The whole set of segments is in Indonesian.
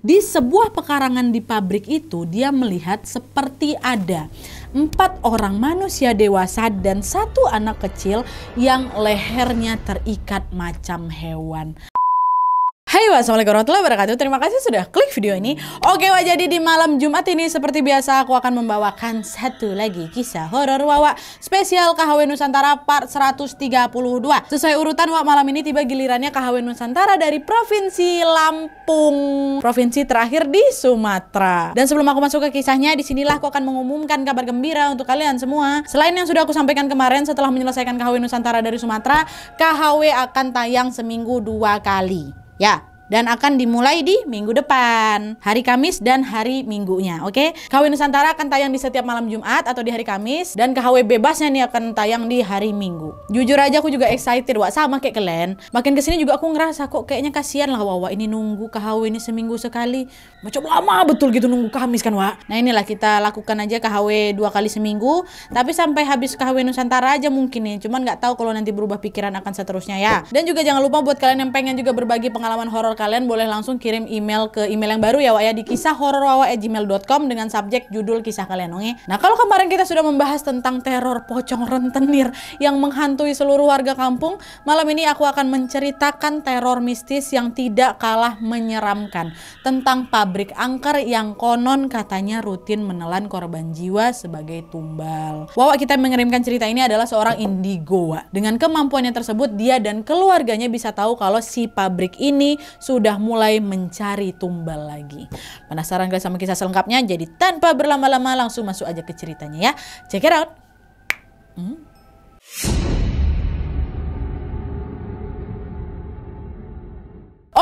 Di sebuah pekarangan di pabrik itu, dia melihat seperti ada empat orang manusia dewasa dan satu anak kecil yang lehernya terikat macam hewan. Wassalamualaikum warahmatullahi wabarakatuh. Terima kasih sudah klik video ini. Oke, wah jadi di malam Jumat ini seperti biasa aku akan membawakan satu lagi kisah horor Wawa spesial KHW Nusantara part 132. Sesuai urutan Wak malam ini tiba gilirannya KHW Nusantara dari Provinsi Lampung, provinsi terakhir di Sumatera. Dan sebelum aku masuk ke kisahnya, disinilah aku akan mengumumkan kabar gembira untuk kalian semua. Selain yang sudah aku sampaikan kemarin setelah menyelesaikan KHW Nusantara dari Sumatera, KHW akan tayang seminggu dua kali. Ya, dan akan dimulai di minggu depan, hari Kamis dan hari Minggunya. Oke, okay? KW Nusantara akan tayang di setiap malam Jumat atau di hari Kamis dan KHW bebasnya nih akan tayang di hari Minggu. Jujur aja aku juga excited, Wak. Sama kayak kalian. Makin kesini juga aku ngerasa kok kayaknya kasihan lah Wawa ini nunggu KHW ini seminggu sekali. Macam lama betul gitu nunggu Kamis kan, Wak. Nah, inilah kita lakukan aja KHW dua kali seminggu, tapi sampai habis KHW Nusantara aja mungkin nih. Cuman nggak tahu kalau nanti berubah pikiran akan seterusnya ya. Dan juga jangan lupa buat kalian yang pengen juga berbagi pengalaman horor kalian boleh langsung kirim email ke email yang baru ya Wak ya di kisah dengan subjek judul kisah kalian oke. Nah, kalau kemarin kita sudah membahas tentang teror pocong rentenir yang menghantui seluruh warga kampung, malam ini aku akan menceritakan teror mistis yang tidak kalah menyeramkan tentang pabrik angker yang konon katanya rutin menelan korban jiwa sebagai tumbal. Wawa kita mengirimkan cerita ini adalah seorang indigo. Dengan kemampuannya tersebut, dia dan keluarganya bisa tahu kalau si pabrik ini sudah mulai mencari tumbal lagi. Penasaran guys sama kisah selengkapnya? Jadi tanpa berlama-lama langsung masuk aja ke ceritanya ya. Check it out. Hmm.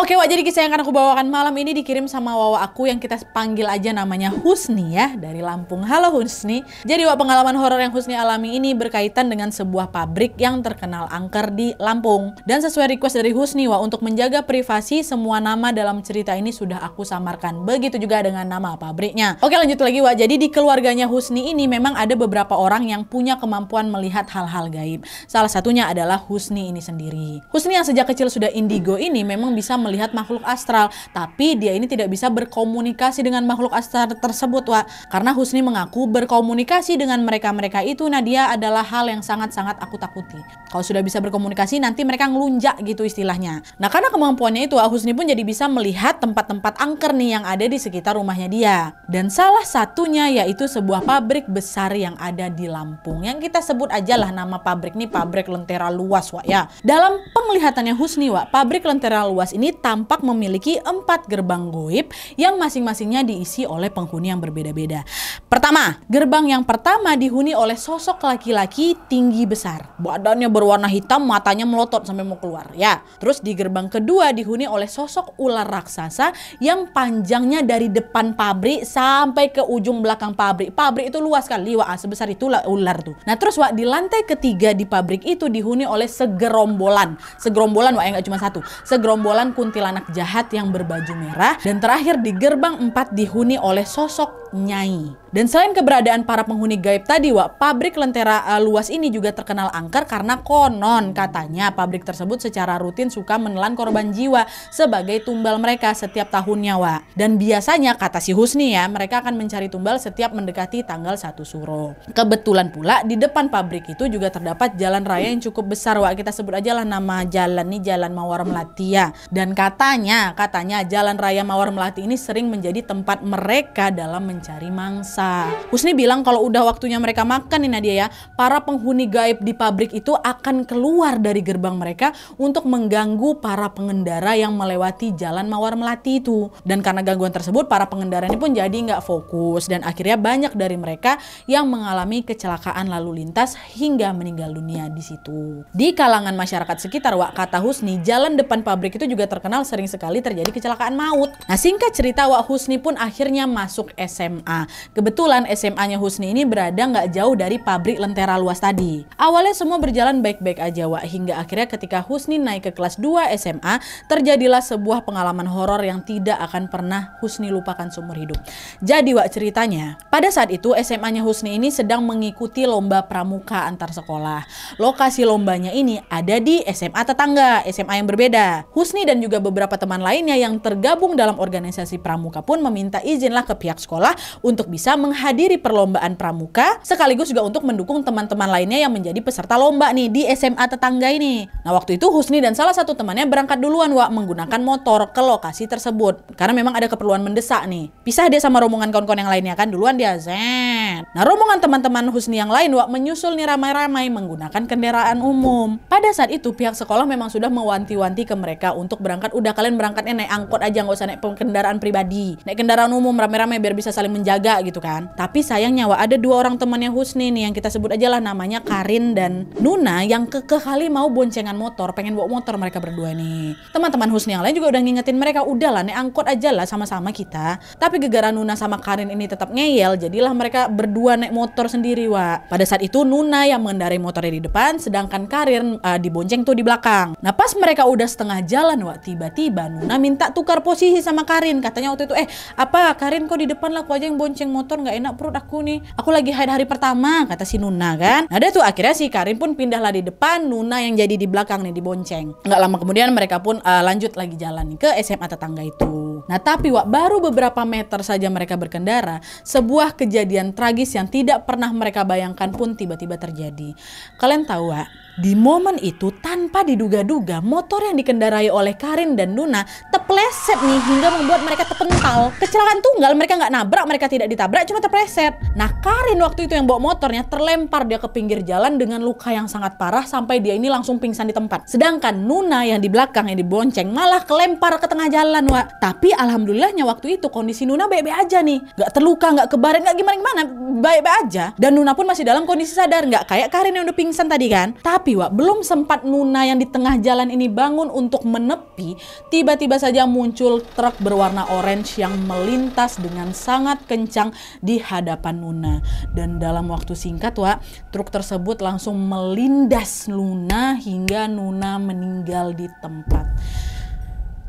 Oke Wak, jadi kisah yang akan aku bawakan malam ini dikirim sama Wawa aku yang kita panggil aja namanya Husni ya, dari Lampung. Halo Husni. Jadi Wak, pengalaman horor yang Husni alami ini berkaitan dengan sebuah pabrik yang terkenal angker di Lampung. Dan sesuai request dari Husni Wak, untuk menjaga privasi semua nama dalam cerita ini sudah aku samarkan. Begitu juga dengan nama pabriknya. Oke lanjut lagi Wak, jadi di keluarganya Husni ini memang ada beberapa orang yang punya kemampuan melihat hal-hal gaib. Salah satunya adalah Husni ini sendiri. Husni yang sejak kecil sudah indigo ini memang bisa melihat melihat makhluk astral, tapi dia ini tidak bisa berkomunikasi dengan makhluk astral tersebut, Wak. Karena Husni mengaku berkomunikasi dengan mereka-mereka itu Nadia adalah hal yang sangat-sangat aku takuti. Kalau sudah bisa berkomunikasi nanti mereka ngelunjak gitu istilahnya. Nah, karena kemampuannya itu Husni pun jadi bisa melihat tempat-tempat angker nih yang ada di sekitar rumahnya dia. Dan salah satunya yaitu sebuah pabrik besar yang ada di Lampung yang kita sebut aja lah nama pabrik nih pabrik lentera luas, Wak ya. Dalam penglihatannya Husni, Wak, pabrik lentera luas ini tampak memiliki empat gerbang goib yang masing-masingnya diisi oleh penghuni yang berbeda-beda. Pertama, gerbang yang pertama dihuni oleh sosok laki-laki tinggi besar. Badannya berwarna hitam, matanya melotot sampai mau keluar ya. Terus di gerbang kedua dihuni oleh sosok ular raksasa yang panjangnya dari depan pabrik sampai ke ujung belakang pabrik. Pabrik itu luas sekali, wah sebesar itulah ular tuh. Nah terus wah di lantai ketiga di pabrik itu dihuni oleh segerombolan. Segerombolan wah yang gak cuma satu. Segerombolan kun kuntilanak jahat yang berbaju merah dan terakhir di gerbang empat dihuni oleh sosok Nyai. Dan selain keberadaan para penghuni gaib tadi, Wak, pabrik lentera uh, luas ini juga terkenal angker karena konon katanya pabrik tersebut secara rutin suka menelan korban jiwa sebagai tumbal mereka setiap tahunnya, Wak. Dan biasanya, kata si Husni ya, mereka akan mencari tumbal setiap mendekati tanggal 1 Suro. Kebetulan pula di depan pabrik itu juga terdapat jalan raya yang cukup besar, Wak. Kita sebut aja lah nama jalan nih, Jalan Mawar Melati ya. Dan katanya, katanya jalan raya Mawar Melati ini sering menjadi tempat mereka dalam mencari mangsa. Husni bilang kalau udah waktunya mereka makan nih Nadia ya, para penghuni gaib di pabrik itu akan keluar dari gerbang mereka untuk mengganggu para pengendara yang melewati jalan Mawar Melati itu. Dan karena gangguan tersebut, para pengendara ini pun jadi nggak fokus dan akhirnya banyak dari mereka yang mengalami kecelakaan lalu lintas hingga meninggal dunia di situ. Di kalangan masyarakat sekitar, Wak kata Husni, jalan depan pabrik itu juga terkenal sering sekali terjadi kecelakaan maut. Nah singkat cerita, Wak Husni pun akhirnya masuk SMP SMA. Kebetulan SMA-nya Husni ini berada nggak jauh dari pabrik lentera luas tadi. Awalnya semua berjalan baik-baik aja Wak, hingga akhirnya ketika Husni naik ke kelas 2 SMA, terjadilah sebuah pengalaman horor yang tidak akan pernah Husni lupakan seumur hidup. Jadi Wak ceritanya, pada saat itu SMA-nya Husni ini sedang mengikuti lomba pramuka antar sekolah. Lokasi lombanya ini ada di SMA tetangga, SMA yang berbeda. Husni dan juga beberapa teman lainnya yang tergabung dalam organisasi pramuka pun meminta izinlah ke pihak sekolah untuk bisa menghadiri perlombaan pramuka sekaligus juga untuk mendukung teman-teman lainnya yang menjadi peserta lomba nih di SMA tetangga ini. Nah waktu itu Husni dan salah satu temannya berangkat duluan Wak menggunakan motor ke lokasi tersebut karena memang ada keperluan mendesak nih. Pisah dia sama rombongan kawan-kawan yang lainnya kan duluan dia zen. Nah rombongan teman-teman Husni yang lain Wak menyusul nih ramai-ramai menggunakan kendaraan umum. Pada saat itu pihak sekolah memang sudah mewanti-wanti ke mereka untuk berangkat udah kalian berangkatnya eh, naik angkot aja nggak usah naik kendaraan pribadi. Naik kendaraan umum rame-rame biar bisa saling saling menjaga gitu kan. Tapi sayangnya nyawa ada dua orang temannya Husni nih yang kita sebut aja lah namanya Karin dan Nuna yang kekeh kali mau boncengan motor, pengen bawa motor mereka berdua nih. Teman-teman Husni yang lain juga udah ngingetin mereka, udah lah nih angkot aja lah sama-sama kita. Tapi gegara Nuna sama Karin ini tetap ngeyel, jadilah mereka berdua naik motor sendiri wa. Pada saat itu Nuna yang mengendarai motornya di depan, sedangkan Karin uh, dibonceng tuh di belakang. Nah pas mereka udah setengah jalan wa, tiba-tiba Nuna minta tukar posisi sama Karin. Katanya waktu itu, eh apa Karin kok di depan lah, kok aja yang bonceng motor nggak enak perut aku nih aku lagi haid hari pertama kata si Nuna kan nah tuh akhirnya si Karin pun pindahlah di depan Nuna yang jadi di belakang nih di bonceng nggak lama kemudian mereka pun uh, lanjut lagi jalan ke SMA tetangga itu nah tapi wak baru beberapa meter saja mereka berkendara sebuah kejadian tragis yang tidak pernah mereka bayangkan pun tiba-tiba terjadi kalian tahu wak di momen itu tanpa diduga-duga motor yang dikendarai oleh Karin dan Nuna tepleset nih hingga membuat mereka terpental kecelakaan tunggal mereka nggak nabrak mereka tidak ditabrak cuma terpreset. Nah Karin waktu itu yang bawa motornya terlempar dia ke pinggir jalan dengan luka yang sangat parah sampai dia ini langsung pingsan di tempat. Sedangkan Nuna yang di belakang yang dibonceng malah kelempar ke tengah jalan Wak. Tapi alhamdulillahnya waktu itu kondisi Nuna baik-baik aja nih. Gak terluka, gak kebarin, gak gimana-gimana. Baik-baik aja. Dan Nuna pun masih dalam kondisi sadar. Gak kayak Karin yang udah pingsan tadi kan. Tapi Wak belum sempat Nuna yang di tengah jalan ini bangun untuk menepi. Tiba-tiba saja muncul truk berwarna orange yang melintas dengan sangat sangat kencang di hadapan Luna. Dan dalam waktu singkat, Wak, truk tersebut langsung melindas Luna hingga Luna meninggal di tempat.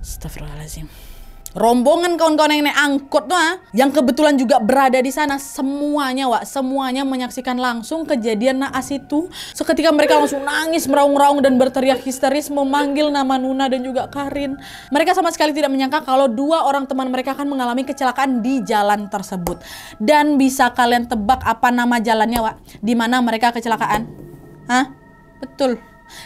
Astagfirullahaladzim rombongan kawan-kawan yang naik angkot ah yang kebetulan juga berada di sana semuanya wak semuanya menyaksikan langsung kejadian naas itu seketika mereka langsung nangis meraung-raung dan berteriak histeris memanggil nama Nuna dan juga Karin mereka sama sekali tidak menyangka kalau dua orang teman mereka akan mengalami kecelakaan di jalan tersebut dan bisa kalian tebak apa nama jalannya wak di mana mereka kecelakaan Hah? Betul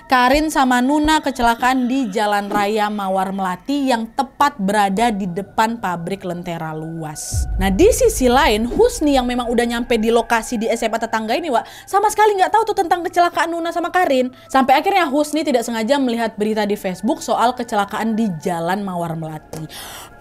Karin sama Nuna kecelakaan di Jalan Raya Mawar Melati yang tepat berada di depan pabrik lentera luas. Nah di sisi lain Husni yang memang udah nyampe di lokasi di SMA tetangga ini Wak sama sekali nggak tahu tuh tentang kecelakaan Nuna sama Karin. Sampai akhirnya Husni tidak sengaja melihat berita di Facebook soal kecelakaan di Jalan Mawar Melati.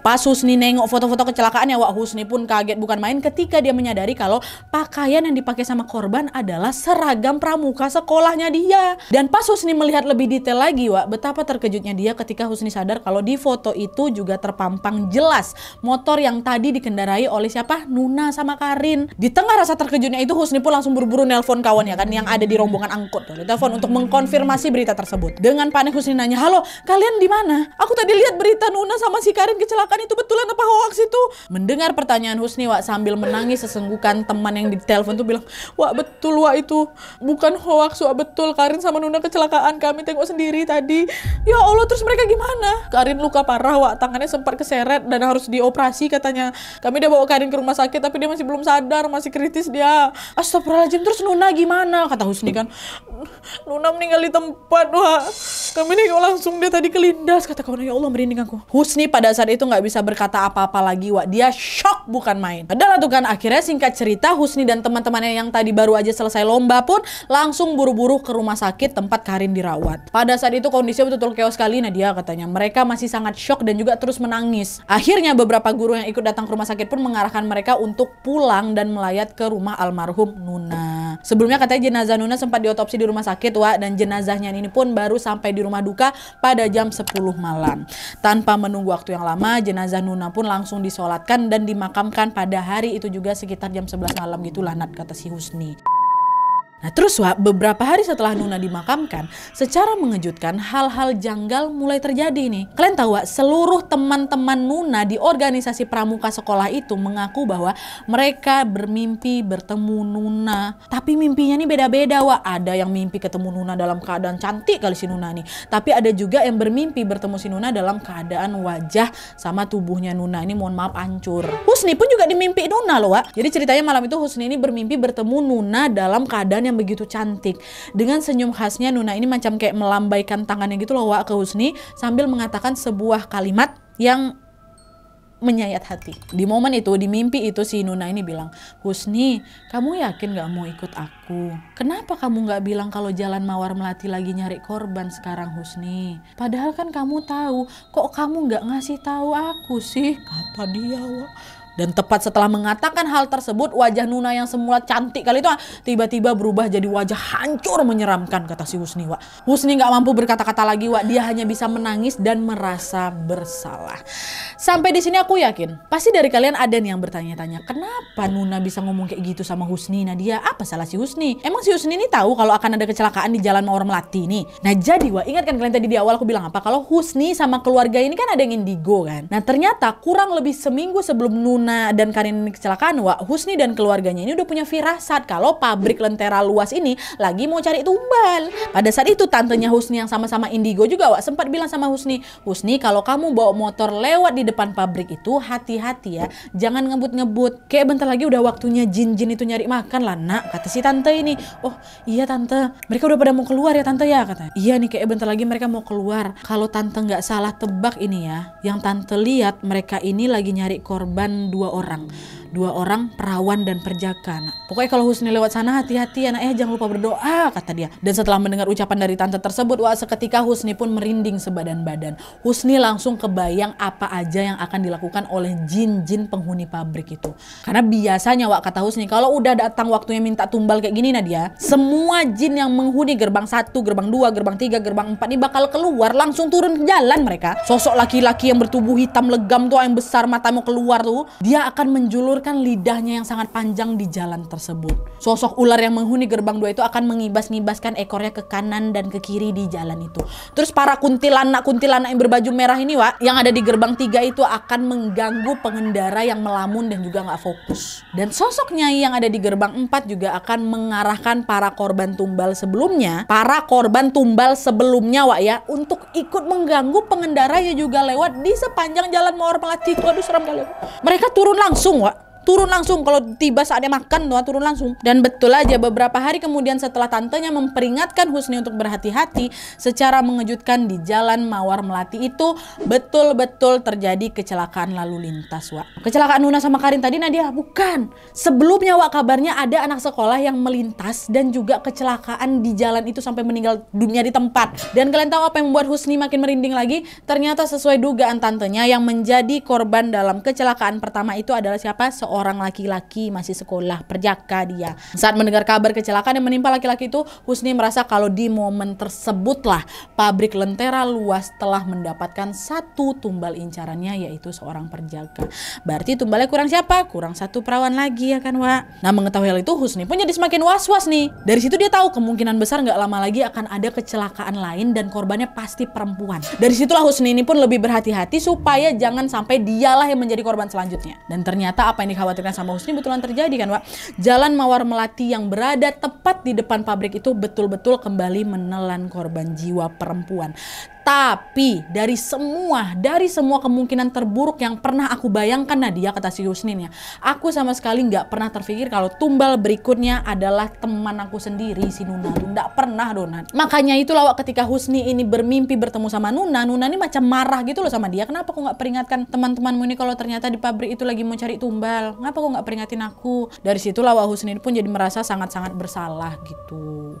Pas Husni nengok foto-foto kecelakaan ya Wak Husni pun kaget bukan main ketika dia menyadari kalau pakaian yang dipakai sama korban adalah seragam pramuka sekolahnya dia. Dan pas Husni melihat lebih detail lagi Wak betapa terkejutnya dia ketika Husni sadar kalau di foto itu juga terpampang jelas motor yang tadi dikendarai oleh siapa? Nuna sama Karin. Di tengah rasa terkejutnya itu Husni pun langsung buru-buru nelpon kawan ya kan yang ada di rombongan angkut. Tuh, telepon untuk mengkonfirmasi berita tersebut. Dengan panik Husni nanya, "Halo, kalian di mana? Aku tadi lihat berita Nuna sama si Karin kecelakaan kan itu betulan apa hoax itu? Mendengar pertanyaan Husni Wak sambil menangis sesenggukan teman yang ditelepon tuh bilang, Wak betul Wak itu bukan hoax Wak betul Karin sama Nuna kecelakaan kami tengok sendiri tadi. Ya Allah terus mereka gimana? Karin luka parah Wak tangannya sempat keseret dan harus dioperasi katanya. Kami udah bawa Karin ke rumah sakit tapi dia masih belum sadar masih kritis dia. Astagfirullahaladzim terus Nuna gimana? Kata Husni kan, Nuna meninggal di tempat Wak. Kami nengok langsung dia tadi kelindas kata kawan ya Allah merinding aku. Husni pada saat itu nggak bisa berkata apa-apa lagi Wak. Dia shock bukan main. Adalah tuh kan akhirnya singkat cerita Husni dan teman-temannya yang tadi baru aja selesai lomba pun langsung buru-buru ke rumah sakit tempat Karin dirawat. Pada saat itu kondisinya betul-betul chaos sekali Nadia katanya. Mereka masih sangat shock dan juga terus menangis. Akhirnya beberapa guru yang ikut datang ke rumah sakit pun mengarahkan mereka untuk pulang dan melayat ke rumah almarhum Nuna. Sebelumnya katanya jenazah Nuna sempat diotopsi di rumah sakit Wak dan jenazahnya ini pun baru sampai di rumah duka pada jam 10 malam. Tanpa menunggu waktu yang lama, jenazah Nuna pun langsung disolatkan dan dimakamkan pada hari itu juga sekitar jam 11 malam gitulah Nat kata si Husni. Nah terus beberapa hari setelah Nuna dimakamkan, secara mengejutkan hal-hal janggal mulai terjadi nih. Kalian tahu Wak, seluruh teman-teman Nuna di organisasi pramuka sekolah itu mengaku bahwa mereka bermimpi bertemu Nuna. Tapi mimpinya nih beda-beda Wak. Ada yang mimpi ketemu Nuna dalam keadaan cantik kali si Nuna nih. Tapi ada juga yang bermimpi bertemu si Nuna dalam keadaan wajah sama tubuhnya Nuna ini mohon maaf hancur. Husni pun juga dimimpi Nuna loh Wak. Jadi ceritanya malam itu Husni ini bermimpi bertemu Nuna dalam keadaan yang yang begitu cantik. Dengan senyum khasnya Nuna ini macam kayak melambaikan tangannya gitu loh Wak ke Husni sambil mengatakan sebuah kalimat yang menyayat hati. Di momen itu, di mimpi itu si Nuna ini bilang, Husni, kamu yakin gak mau ikut aku? Kenapa kamu gak bilang kalau jalan Mawar Melati lagi nyari korban sekarang Husni? Padahal kan kamu tahu, kok kamu gak ngasih tahu aku sih? Kata dia, Wak. Dan tepat setelah mengatakan hal tersebut, wajah Nuna yang semula cantik kali itu ah, tiba-tiba berubah jadi wajah hancur menyeramkan, kata si Husni, Wak. Husni nggak mampu berkata-kata lagi, Wak. Dia hanya bisa menangis dan merasa bersalah. Sampai di sini aku yakin, pasti dari kalian ada yang bertanya-tanya, kenapa Nuna bisa ngomong kayak gitu sama Husni? Nah apa salah si Husni? Emang si Husni ini tahu kalau akan ada kecelakaan di jalan Mawar Melati nih? Nah jadi, Wak, ingat kan kalian tadi di awal aku bilang apa? Kalau Husni sama keluarga ini kan ada yang indigo kan? Nah ternyata kurang lebih seminggu sebelum Nuna Luna dan Karin kecelakaan, Wak Husni dan keluarganya ini udah punya firasat kalau pabrik lentera luas ini lagi mau cari tumbal. Pada saat itu tantenya Husni yang sama-sama indigo juga Wak sempat bilang sama Husni, Husni kalau kamu bawa motor lewat di depan pabrik itu hati-hati ya, jangan ngebut-ngebut. Kayak bentar lagi udah waktunya jin-jin itu nyari makan lah nak, kata si tante ini. Oh iya tante, mereka udah pada mau keluar ya tante ya katanya. Iya nih kayak bentar lagi mereka mau keluar. Kalau tante nggak salah tebak ini ya, yang tante lihat mereka ini lagi nyari korban dua orang dua orang perawan dan perjaka nah, pokoknya kalau Husni lewat sana hati-hati anak eh jangan lupa berdoa kata dia dan setelah mendengar ucapan dari tante tersebut wah seketika Husni pun merinding sebadan badan Husni langsung kebayang apa aja yang akan dilakukan oleh jin-jin penghuni pabrik itu karena biasanya wak kata Husni kalau udah datang waktunya minta tumbal kayak gini Nadia semua jin yang menghuni gerbang satu gerbang dua gerbang tiga gerbang empat ini bakal keluar langsung turun ke jalan mereka sosok laki-laki yang bertubuh hitam legam tuh yang besar matamu keluar tuh dia akan menjulurkan lidahnya yang sangat panjang di jalan tersebut. Sosok ular yang menghuni gerbang dua itu akan mengibas-ngibaskan ekornya ke kanan dan ke kiri di jalan itu. Terus para kuntilanak-kuntilanak yang berbaju merah ini, Wak, yang ada di gerbang tiga itu akan mengganggu pengendara yang melamun dan juga nggak fokus. Dan sosok nyai yang ada di gerbang empat juga akan mengarahkan para korban tumbal sebelumnya, para korban tumbal sebelumnya, Wak ya, untuk ikut mengganggu pengendara yang juga lewat di sepanjang jalan Mawar Melati itu. Aduh, seram kali. Mereka turun langsung, Wak turun langsung kalau tiba saatnya makan Noah turun langsung dan betul aja beberapa hari kemudian setelah tantenya memperingatkan Husni untuk berhati-hati secara mengejutkan di jalan Mawar Melati itu betul-betul terjadi kecelakaan lalu lintas Wak kecelakaan Nuna sama Karin tadi Nadia bukan sebelumnya Wak kabarnya ada anak sekolah yang melintas dan juga kecelakaan di jalan itu sampai meninggal dunia di tempat dan kalian tahu apa yang membuat Husni makin merinding lagi ternyata sesuai dugaan tantenya yang menjadi korban dalam kecelakaan pertama itu adalah siapa seorang seorang laki-laki masih sekolah perjaka dia. Saat mendengar kabar kecelakaan yang menimpa laki-laki itu, Husni merasa kalau di momen tersebutlah pabrik lentera luas telah mendapatkan satu tumbal incarannya yaitu seorang perjaka. Berarti tumbalnya kurang siapa? Kurang satu perawan lagi ya kan Wak? Nah mengetahui hal itu Husni pun jadi semakin was-was nih. Dari situ dia tahu kemungkinan besar nggak lama lagi akan ada kecelakaan lain dan korbannya pasti perempuan. Dari situlah Husni ini pun lebih berhati-hati supaya jangan sampai dialah yang menjadi korban selanjutnya. Dan ternyata apa yang dikhawatirkan sama Husni betulan terjadi kan Pak? Jalan Mawar Melati yang berada tepat di depan pabrik itu betul-betul kembali menelan korban jiwa perempuan. Tapi dari semua, dari semua kemungkinan terburuk yang pernah aku bayangkan Nadia, kata si Yusnin ya. Aku sama sekali nggak pernah terpikir kalau tumbal berikutnya adalah teman aku sendiri, si Nuna. Tuh nggak pernah Donat. Makanya itu lawak ketika Husni ini bermimpi bertemu sama Nuna, Nuna ini macam marah gitu loh sama dia. Kenapa aku nggak peringatkan teman-temanmu ini kalau ternyata di pabrik itu lagi mau cari tumbal? Kenapa aku nggak peringatin aku? Dari situ lawak Husni pun jadi merasa sangat-sangat bersalah gitu.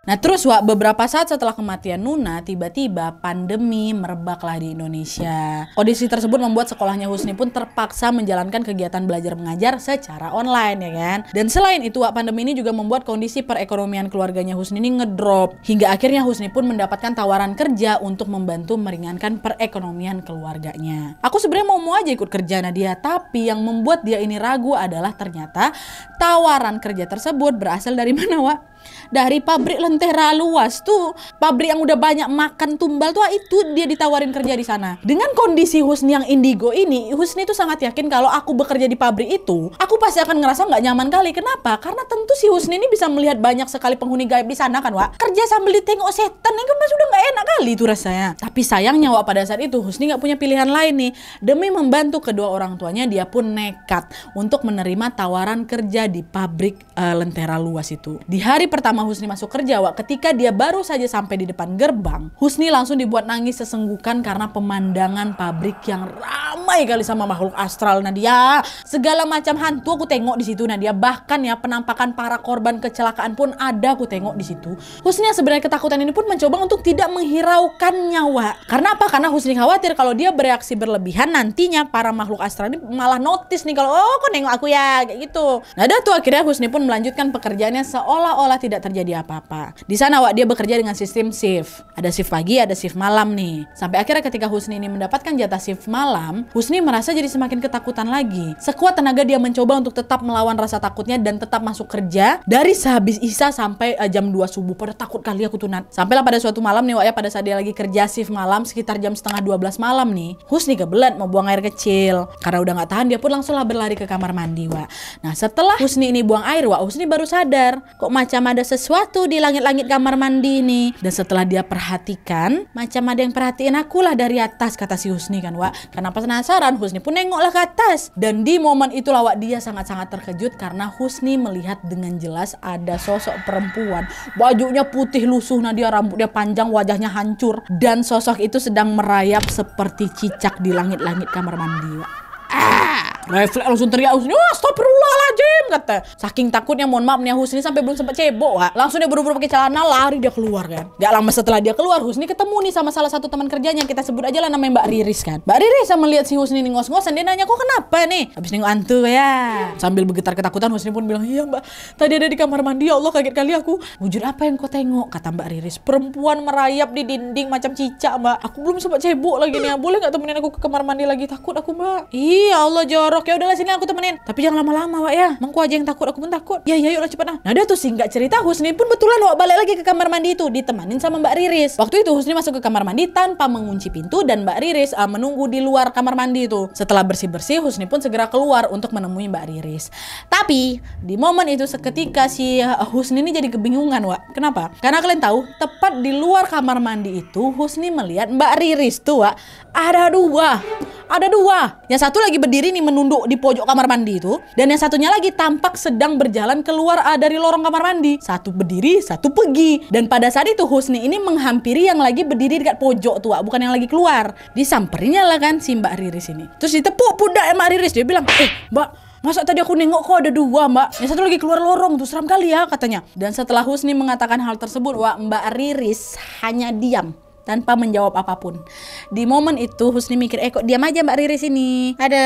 Nah terus Wak, beberapa saat setelah kematian Nuna, tiba-tiba pandemi merebaklah di Indonesia. Kondisi tersebut membuat sekolahnya Husni pun terpaksa menjalankan kegiatan belajar mengajar secara online ya kan. Dan selain itu Wak, pandemi ini juga membuat kondisi perekonomian keluarganya Husni ini ngedrop. Hingga akhirnya Husni pun mendapatkan tawaran kerja untuk membantu meringankan perekonomian keluarganya. Aku sebenarnya mau mau aja ikut kerja Nadia, tapi yang membuat dia ini ragu adalah ternyata tawaran kerja tersebut berasal dari mana Wak? Dari pabrik lentera luas tuh, pabrik yang udah banyak makan tumbal tuh ah, itu dia ditawarin kerja di sana. Dengan kondisi Husni yang indigo ini, Husni tuh sangat yakin kalau aku bekerja di pabrik itu, aku pasti akan ngerasa nggak nyaman kali. Kenapa? Karena tentu si Husni ini bisa melihat banyak sekali penghuni gaib di sana kan, Wak. Kerja sambil ditengok setan, ini kan udah nggak enak kali itu rasanya. Tapi sayangnya Wak pada saat itu Husni nggak punya pilihan lain nih. Demi membantu kedua orang tuanya, dia pun nekat untuk menerima tawaran kerja di pabrik uh, lentera luas itu. Di hari pertama Husni masuk kerja, Wak, ketika dia baru saja sampai di depan gerbang, Husni langsung dibuat nangis sesenggukan karena pemandangan pabrik yang ramai kali sama makhluk astral Nadia. Segala macam hantu aku tengok di situ Nadia. Bahkan ya penampakan para korban kecelakaan pun ada aku tengok di situ. Husni yang sebenarnya ketakutan ini pun mencoba untuk tidak menghiraukan nyawa. Karena apa? Karena Husni khawatir kalau dia bereaksi berlebihan nantinya para makhluk astral ini malah notice nih kalau oh kok nengok aku ya kayak gitu. ada tuh akhirnya Husni pun melanjutkan pekerjaannya seolah-olah tidak terjadi apa-apa. Di sana Wak dia bekerja dengan sistem shift. Ada shift pagi, ada shift malam nih. Sampai akhirnya ketika Husni ini mendapatkan jatah shift malam, Husni merasa jadi semakin ketakutan lagi. Sekuat tenaga dia mencoba untuk tetap melawan rasa takutnya dan tetap masuk kerja dari sehabis Isa sampai uh, jam 2 subuh. Pada takut kali aku tunan. Sampailah pada suatu malam nih Wak ya pada saat dia lagi kerja shift malam sekitar jam setengah 12 malam nih. Husni kebelet mau buang air kecil. Karena udah nggak tahan dia pun langsunglah berlari ke kamar mandi Wak. Nah setelah Husni ini buang air Wak, Husni baru sadar kok macam ada sesuatu di langit-langit kamar mandi ini. Dan setelah dia perhatikan, macam ada yang perhatiin aku lah dari atas, kata si Husni kan, Wak. Karena penasaran, Husni pun nengoklah ke atas. Dan di momen itu lawak dia sangat-sangat terkejut karena Husni melihat dengan jelas ada sosok perempuan. Bajunya putih lusuh, nah dia rambutnya panjang, wajahnya hancur. Dan sosok itu sedang merayap seperti cicak di langit-langit kamar mandi, Wak. Ah! Refleks langsung teriak Husni, wah oh, Jim kata. Saking takutnya mohon maaf nih Husni sampai belum sempat cebok Wak. Langsung dia buru-buru pakai celana lari dia keluar kan. Gak lama setelah dia keluar Husni ketemu nih sama salah satu teman kerjanya kita sebut aja lah namanya Mbak Riris kan. Mbak Riris sama lihat si Husni nih ngos-ngosan dia nanya kok kenapa nih? Habis nengok antu ya. Sambil bergetar ketakutan Husni pun bilang, "Iya, Mbak. Tadi ada di kamar mandi. Ya Allah, kaget kali aku. Wujud apa yang kau tengok?" kata Mbak Riris. "Perempuan merayap di dinding macam cicak, Mbak. Aku belum sempat cebok lagi nih. Boleh nggak temenin aku ke kamar mandi lagi? Takut aku, Mbak." "Iya, Allah jorok Oke udahlah sini aku temenin tapi jangan lama-lama wak ya mengku aja yang takut aku pun takut ya ya yuk cepet nah nah dia tuh singkat cerita Husni pun betulan wak balik lagi ke kamar mandi itu ditemanin sama Mbak Riris waktu itu Husni masuk ke kamar mandi tanpa mengunci pintu dan Mbak Riris uh, menunggu di luar kamar mandi itu setelah bersih-bersih Husni pun segera keluar untuk menemui Mbak Riris tapi di momen itu seketika si ah, Husni ini jadi kebingungan wak kenapa karena kalian tahu tepat di luar kamar mandi itu Husni melihat Mbak Riris tuh wak ada dua ada dua yang satu lagi berdiri nih menunduk tunduk di pojok kamar mandi itu dan yang satunya lagi tampak sedang berjalan keluar ah, dari lorong kamar mandi satu berdiri satu pergi dan pada saat itu Husni ini menghampiri yang lagi berdiri dekat pojok tua bukan yang lagi keluar disamperinnya lah kan si Mbak Riris ini terus ditepuk pundak ya Mbak Riris dia bilang eh Mbak Masa tadi aku nengok kok ada dua mbak Yang satu lagi keluar lorong tuh seram kali ya katanya Dan setelah Husni mengatakan hal tersebut Wah mbak Riris hanya diam tanpa menjawab apapun. Di momen itu Husni mikir, eh kok diam aja Mbak Riris ini. Ada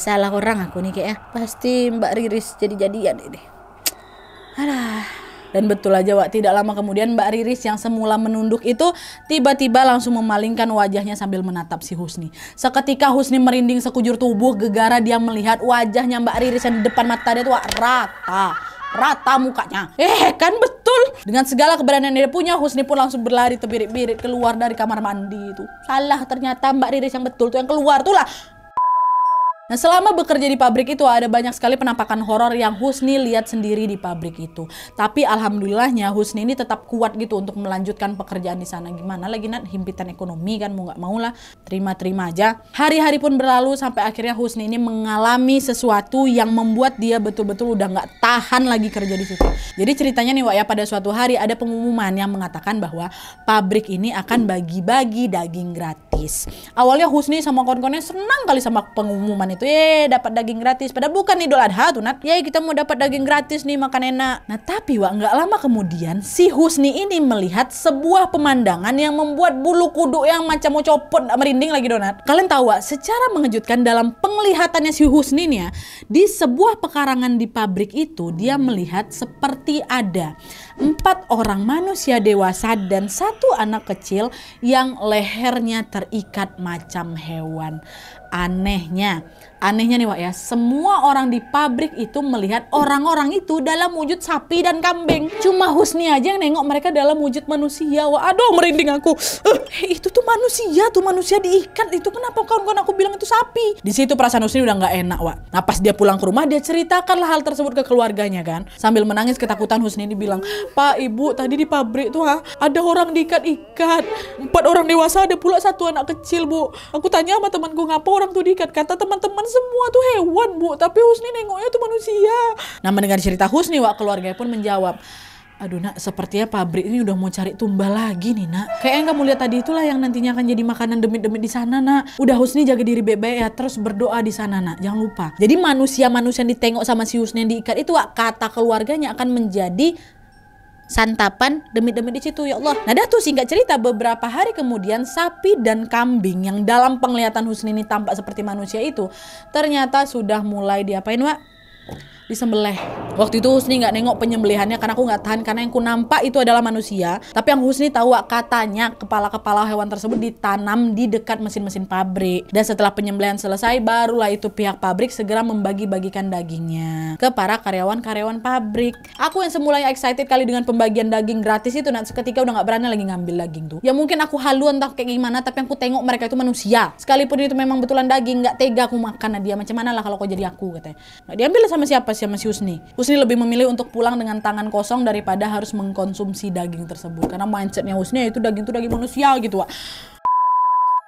salah orang aku nih kayaknya. Pasti Mbak Riris jadi-jadian ini. Alah. Dan betul aja Wak, tidak lama kemudian Mbak Riris yang semula menunduk itu tiba-tiba langsung memalingkan wajahnya sambil menatap si Husni. Seketika Husni merinding sekujur tubuh gegara dia melihat wajahnya Mbak Riris yang di depan mata dia itu rata rata mukanya. Eh, kan betul. Dengan segala keberanian dia punya, Husni pun langsung berlari terbirit-birit keluar dari kamar mandi itu. Salah ternyata Mbak Riris yang betul tuh yang keluar tuh lah. Nah selama bekerja di pabrik itu ada banyak sekali penampakan horor yang Husni lihat sendiri di pabrik itu. Tapi alhamdulillahnya Husni ini tetap kuat gitu untuk melanjutkan pekerjaan di sana. Gimana lagi nak himpitan ekonomi kan mau nggak mau lah terima-terima aja. Hari-hari pun berlalu sampai akhirnya Husni ini mengalami sesuatu yang membuat dia betul-betul udah nggak tahan lagi kerja di situ. Jadi ceritanya nih Wak ya pada suatu hari ada pengumuman yang mengatakan bahwa pabrik ini akan bagi-bagi daging gratis. Awalnya Husni sama kawan-kawannya senang kali sama pengumuman itu ya dapat daging gratis padahal bukan idul adha tuh nat ya kita mau dapat daging gratis nih makan enak nah tapi wa nggak lama kemudian si Husni ini melihat sebuah pemandangan yang membuat bulu kuduk yang macam mau copot merinding lagi donat kalian tahu wa secara mengejutkan dalam penglihatannya si Husni nih ya di sebuah pekarangan di pabrik itu dia melihat seperti ada empat orang manusia dewasa dan satu anak kecil yang lehernya terikat macam hewan. Anehnya, anehnya nih Wak ya, semua orang di pabrik itu melihat orang-orang itu dalam wujud sapi dan kambing. Cuma Husni aja yang nengok mereka dalam wujud manusia. Wah, aduh merinding aku. Uh, itu tuh manusia, tuh manusia diikat. Itu kenapa kawan-kawan aku bilang itu sapi? Di situ perasaan Husni udah nggak enak, Wak. Nah, pas dia pulang ke rumah, dia ceritakanlah hal tersebut ke keluarganya kan. Sambil menangis ketakutan Husni ini bilang. Pak, Ibu, tadi di pabrik tuh ha, ah, ada orang diikat-ikat. Empat orang dewasa ada pula satu anak kecil, Bu. Aku tanya sama temanku ngapa orang tuh diikat. Kata teman-teman semua tuh hewan, Bu. Tapi Husni nengoknya tuh manusia. Nah, mendengar cerita Husni, Wak, keluarganya pun menjawab, Aduh nak, sepertinya pabrik ini udah mau cari tumbal lagi nih nak. Kayaknya yang kamu lihat tadi itulah yang nantinya akan jadi makanan demit-demit di sana nak. Udah Husni jaga diri baik-baik ya, terus berdoa di sana nak, jangan lupa. Jadi manusia-manusia yang ditengok sama si Husni yang diikat itu kata keluarganya akan menjadi santapan demi-demi di situ ya Allah. Nah, dah tuh singkat cerita beberapa hari kemudian sapi dan kambing yang dalam penglihatan Husni ini tampak seperti manusia itu ternyata sudah mulai diapain, Wak? disembelih. Waktu itu Husni nggak nengok penyembelihannya karena aku nggak tahan karena yang ku nampak itu adalah manusia. Tapi yang Husni tahu katanya kepala-kepala hewan tersebut ditanam di dekat mesin-mesin pabrik. Dan setelah penyembelihan selesai barulah itu pihak pabrik segera membagi-bagikan dagingnya ke para karyawan-karyawan pabrik. Aku yang semulanya excited kali dengan pembagian daging gratis itu nanti seketika udah nggak berani lagi ngambil daging tuh. Ya mungkin aku halu entah kayak gimana tapi yang ku tengok mereka itu manusia. Sekalipun itu memang betulan daging nggak tega aku makan nah dia macam mana lah kalau kau jadi aku katanya. Nah, diambil sama siapa atas sama si Usni. Husni lebih memilih untuk pulang dengan tangan kosong daripada harus mengkonsumsi daging tersebut. Karena mindsetnya Usni itu daging itu daging manusia gitu, Wak.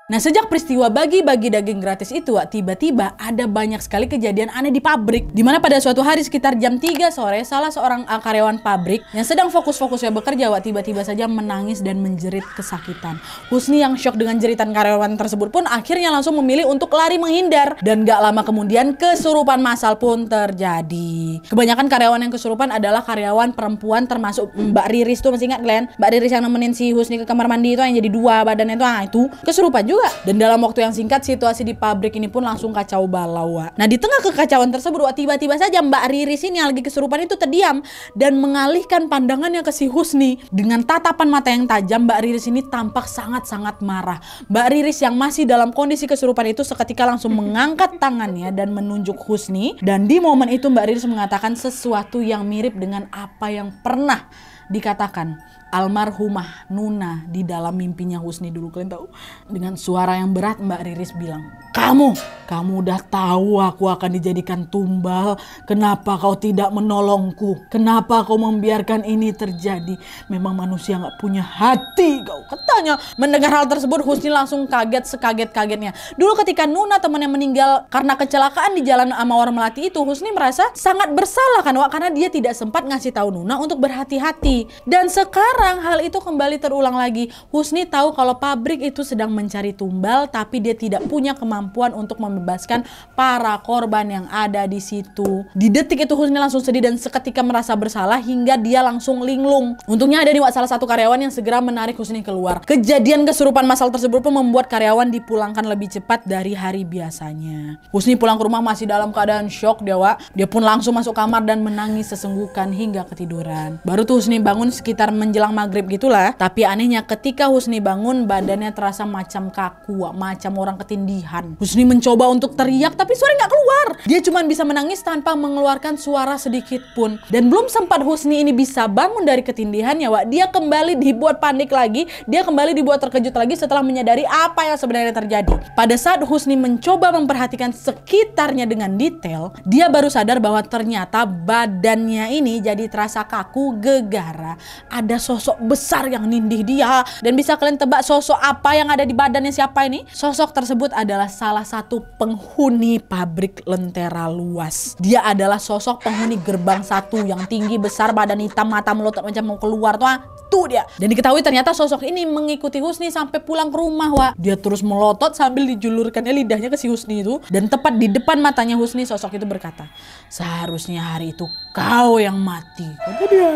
Nah sejak peristiwa bagi-bagi daging gratis itu tiba-tiba ada banyak sekali kejadian aneh di pabrik Dimana pada suatu hari sekitar jam 3 sore salah seorang eh, karyawan pabrik yang sedang fokus-fokusnya bekerja tiba-tiba saja menangis dan menjerit kesakitan Husni yang shock dengan jeritan karyawan tersebut pun akhirnya langsung memilih untuk lari menghindar Dan gak lama kemudian kesurupan massal pun terjadi Kebanyakan karyawan yang kesurupan adalah karyawan perempuan termasuk Mbak Riris tuh masih ingat kalian Mbak Riris yang nemenin si Husni ke kamar mandi itu yang jadi dua badannya itu ah itu kesurupan juga juga. Dan dalam waktu yang singkat situasi di pabrik ini pun langsung kacau balau. Wak. Nah di tengah kekacauan tersebut tiba-tiba saja Mbak Riri sini yang lagi kesurupan itu terdiam dan mengalihkan pandangannya ke si Husni. Dengan tatapan mata yang tajam Mbak Riri sini tampak sangat-sangat marah. Mbak Riri yang masih dalam kondisi kesurupan itu seketika langsung mengangkat tangannya dan menunjuk Husni. Dan di momen itu Mbak Riri mengatakan sesuatu yang mirip dengan apa yang pernah dikatakan almarhumah Nuna di dalam mimpinya Husni dulu kalian tahu dengan suara yang berat Mbak Riris bilang kamu kamu udah tahu aku akan dijadikan tumbal kenapa kau tidak menolongku kenapa kau membiarkan ini terjadi memang manusia nggak punya hati kau katanya mendengar hal tersebut Husni langsung kaget sekaget kagetnya dulu ketika Nuna temannya meninggal karena kecelakaan di jalan Amawar Melati itu Husni merasa sangat bersalah kan Wak karena dia tidak sempat ngasih tahu Nuna untuk berhati-hati dan sekarang sekarang hal itu kembali terulang lagi. Husni tahu kalau pabrik itu sedang mencari tumbal tapi dia tidak punya kemampuan untuk membebaskan para korban yang ada di situ. Di detik itu Husni langsung sedih dan seketika merasa bersalah hingga dia langsung linglung. Untungnya ada nih salah satu karyawan yang segera menarik Husni keluar. Kejadian kesurupan masal tersebut pun membuat karyawan dipulangkan lebih cepat dari hari biasanya. Husni pulang ke rumah masih dalam keadaan shock dia Dewa. Dia pun langsung masuk kamar dan menangis sesenggukan hingga ketiduran. Baru tuh Husni bangun sekitar menjelang maghrib gitulah. Tapi anehnya ketika Husni bangun badannya terasa macam kaku, macam orang ketindihan. Husni mencoba untuk teriak tapi suara nggak keluar. Dia cuma bisa menangis tanpa mengeluarkan suara sedikit pun. Dan belum sempat Husni ini bisa bangun dari ketindihannya, Wak. Dia kembali dibuat panik lagi, dia kembali dibuat terkejut lagi setelah menyadari apa yang sebenarnya terjadi. Pada saat Husni mencoba memperhatikan sekitarnya dengan detail, dia baru sadar bahwa ternyata badannya ini jadi terasa kaku gegara ada sosok sosok besar yang nindih dia. Dan bisa kalian tebak sosok apa yang ada di badannya siapa ini? Sosok tersebut adalah salah satu penghuni pabrik lentera luas. Dia adalah sosok penghuni gerbang satu yang tinggi besar badan hitam mata melotot macam mau keluar tuh ah. tuh dia. Dan diketahui ternyata sosok ini mengikuti Husni sampai pulang ke rumah, wah Dia terus melotot sambil dijulurkan lidahnya ke si Husni itu. Dan tepat di depan matanya Husni, sosok itu berkata, Seharusnya hari itu kau yang mati. Kata dia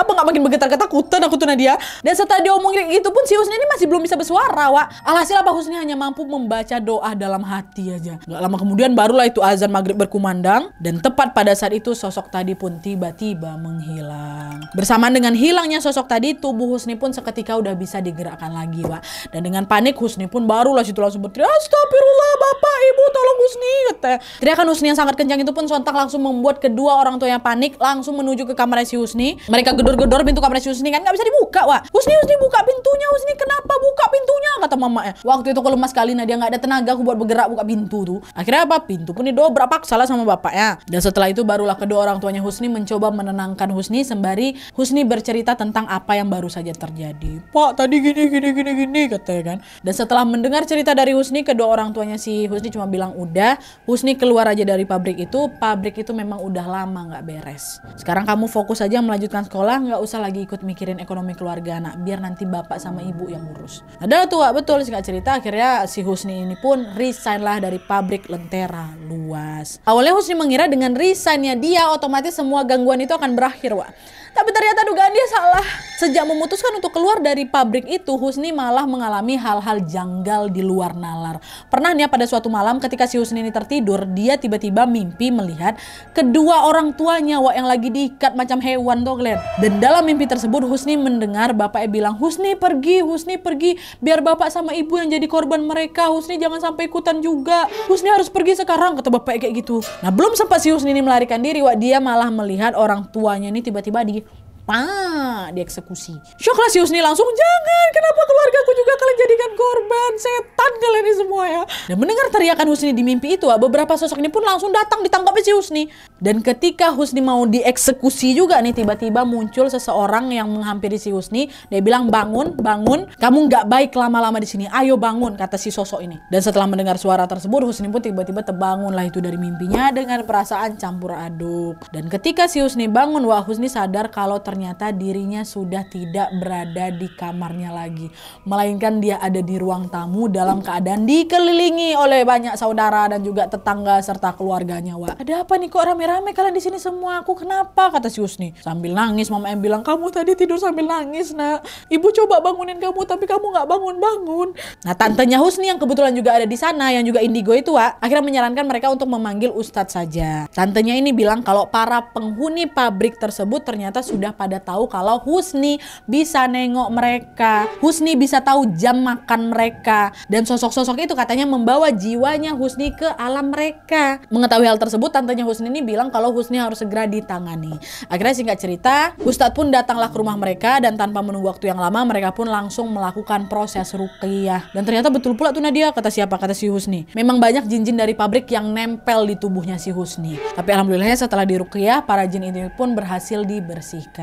apa nggak makin bergetar-getar aku tuh Nadia dan setelah diomongin itu pun si Husni ini masih belum bisa bersuara wa alhasil apa Husni hanya mampu membaca doa dalam hati aja Gak lama kemudian barulah itu azan maghrib berkumandang dan tepat pada saat itu sosok tadi pun tiba-tiba menghilang bersamaan dengan hilangnya sosok tadi tubuh Husni pun seketika udah bisa digerakkan lagi wa dan dengan panik Husni pun barulah situ langsung berteriak astagfirullah bapak ibu tolong Husni kata teriakan Husni yang sangat kencang itu pun sontak langsung membuat kedua orang tuanya panik langsung menuju ke kamar si Husni mereka gedor-gedor pintu kamarnya si Husni kan nggak bisa dibuka wah Husni Husni buka pintunya Husni kenapa buka pintunya kata mama ya waktu itu kalau lemas kali nah dia nggak ada tenaga aku buat bergerak buka pintu tuh akhirnya apa pintu pun didobrak berapa lah sama bapaknya dan setelah itu barulah kedua orang tuanya Husni mencoba menenangkan Husni sembari Husni bercerita tentang apa yang baru saja terjadi pak tadi gini gini gini gini katanya kan dan setelah mendengar cerita dari Husni kedua orang tuanya si Husni cuma bilang udah Husni keluar aja dari pabrik itu pabrik itu memang udah lama nggak beres sekarang kamu fokus aja melanjutkan sekolah nggak usah lagi ikut mikirin ekonomi keluarga anak biar nanti bapak sama ibu yang ngurus ada tua betul sih cerita akhirnya si Husni ini pun resign lah dari pabrik lentera luas awalnya Husni mengira dengan resignnya dia otomatis semua gangguan itu akan berakhir Wak tapi ternyata dugaan dia salah. Sejak memutuskan untuk keluar dari pabrik itu, Husni malah mengalami hal-hal janggal di luar nalar. Pernah nih ya, pada suatu malam ketika si Husni ini tertidur, dia tiba-tiba mimpi melihat kedua orang tuanya wak yang lagi diikat macam hewan tuh kalian. Dan dalam mimpi tersebut Husni mendengar bapaknya bilang, "Husni pergi, Husni pergi, biar bapak sama ibu yang jadi korban mereka. Husni jangan sampai ikutan juga. Husni harus pergi sekarang," kata bapaknya kayak gitu. Nah, belum sempat si Husni ini melarikan diri, wak dia malah melihat orang tuanya ini tiba-tiba di pak dieksekusi. Syoklah nih langsung, jangan, kenapa keluarga keluargaku juga kalian jadikan korban? Setan kalian ini semua ya. Dan mendengar teriakan Husni di mimpi itu, ah, beberapa sosok ini pun langsung datang ditangkap si Husni. Dan ketika Husni mau dieksekusi juga nih, tiba-tiba muncul seseorang yang menghampiri si Husni. Dia bilang, bangun, bangun, kamu nggak baik lama-lama di sini, ayo bangun, kata si sosok ini. Dan setelah mendengar suara tersebut, Husni pun tiba-tiba terbangun lah itu dari mimpinya dengan perasaan campur aduk. Dan ketika si Husni bangun, wah Husni sadar kalau ternyata ternyata dirinya sudah tidak berada di kamarnya lagi, melainkan dia ada di ruang tamu dalam keadaan dikelilingi oleh banyak saudara dan juga tetangga serta keluarganya. Wak. ada apa nih kok rame-rame kalian di sini semua? Aku kenapa? kata si Husni sambil nangis. Mama M bilang kamu tadi tidur sambil nangis nak. Ibu coba bangunin kamu tapi kamu gak bangun-bangun. Nah tantenya Husni yang kebetulan juga ada di sana yang juga indigo itu Wak akhirnya menyarankan mereka untuk memanggil Ustadz saja. Tantenya ini bilang kalau para penghuni pabrik tersebut ternyata sudah pada pada tahu kalau Husni bisa nengok mereka, Husni bisa tahu jam makan mereka, dan sosok-sosok itu katanya membawa jiwanya Husni ke alam mereka. Mengetahui hal tersebut, tantenya Husni ini bilang kalau Husni harus segera ditangani. Akhirnya singkat cerita, Ustadz pun datanglah ke rumah mereka dan tanpa menunggu waktu yang lama, mereka pun langsung melakukan proses rukiah. Dan ternyata betul pula tuh Nadia, kata siapa? Kata si Husni. Memang banyak jin-jin dari pabrik yang nempel di tubuhnya si Husni. Tapi alhamdulillahnya setelah dirukiah, para jin ini pun berhasil dibersihkan.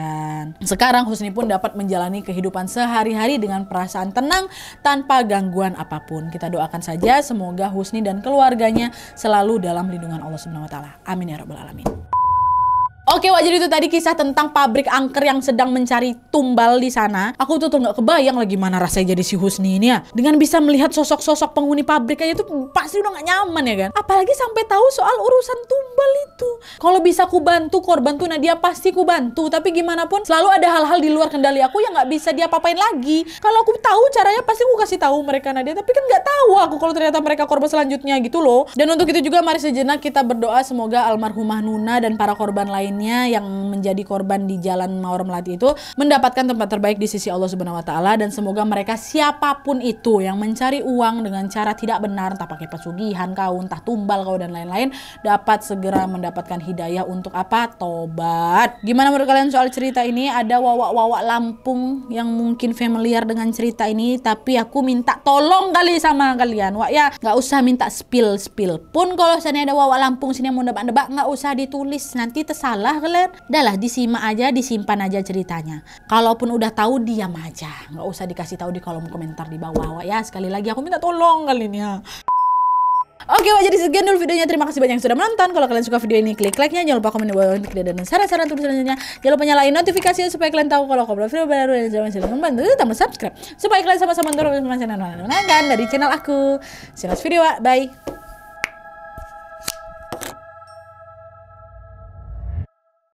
Sekarang Husni pun dapat menjalani kehidupan sehari-hari dengan perasaan tenang tanpa gangguan apapun. Kita doakan saja semoga Husni dan keluarganya selalu dalam lindungan Allah Subhanahu wa Amin ya rabbal alamin. Oke wajar itu tadi kisah tentang pabrik angker yang sedang mencari tumbal di sana. Aku tuh tuh nggak kebayang lagi mana rasanya jadi si Husni ini ya. Dengan bisa melihat sosok-sosok penghuni pabrik aja tuh pasti udah nggak nyaman ya kan. Apalagi sampai tahu soal urusan tumbal itu. Kalau bisa ku bantu korban tuh Nadia pasti ku bantu. Tapi gimana pun selalu ada hal-hal di luar kendali aku yang nggak bisa dia papain lagi. Kalau aku tahu caranya pasti aku kasih tahu mereka Nadia. Tapi kan nggak tahu aku kalau ternyata mereka korban selanjutnya gitu loh. Dan untuk itu juga mari sejenak kita berdoa semoga almarhumah Nuna dan para korban lain lainnya yang menjadi korban di Jalan Mawar Melati itu mendapatkan tempat terbaik di sisi Allah Subhanahu wa taala dan semoga mereka siapapun itu yang mencari uang dengan cara tidak benar entah pakai pesugihan kau entah tumbal kau dan lain-lain dapat segera mendapatkan hidayah untuk apa? Tobat. Gimana menurut kalian soal cerita ini? Ada wawa-wawa Lampung yang mungkin familiar dengan cerita ini tapi aku minta tolong kali sama kalian. Wah ya nggak usah minta spill spill pun kalau sana ada wawa Lampung sini yang mau nebak-nebak nggak usah ditulis nanti tersalah udahlah kalian, lah disimak aja, disimpan aja ceritanya. Kalaupun udah tahu diam aja, nggak usah dikasih tahu di kolom komentar di bawah ya. Sekali lagi aku minta tolong kali ini ya. Oke, wah jadi sekian dulu videonya. Terima kasih banyak yang sudah menonton. Kalau kalian suka video ini, klik like-nya. Jangan lupa komen di bawah untuk dan saran-saran untuk selanjutnya. Jangan lupa nyalain notifikasi supaya kalian tahu kalau aku upload video baru dan jangan lupa membantu tambah subscribe supaya kalian sama-sama mendorong sama channel dari channel aku. Sinas video, bye.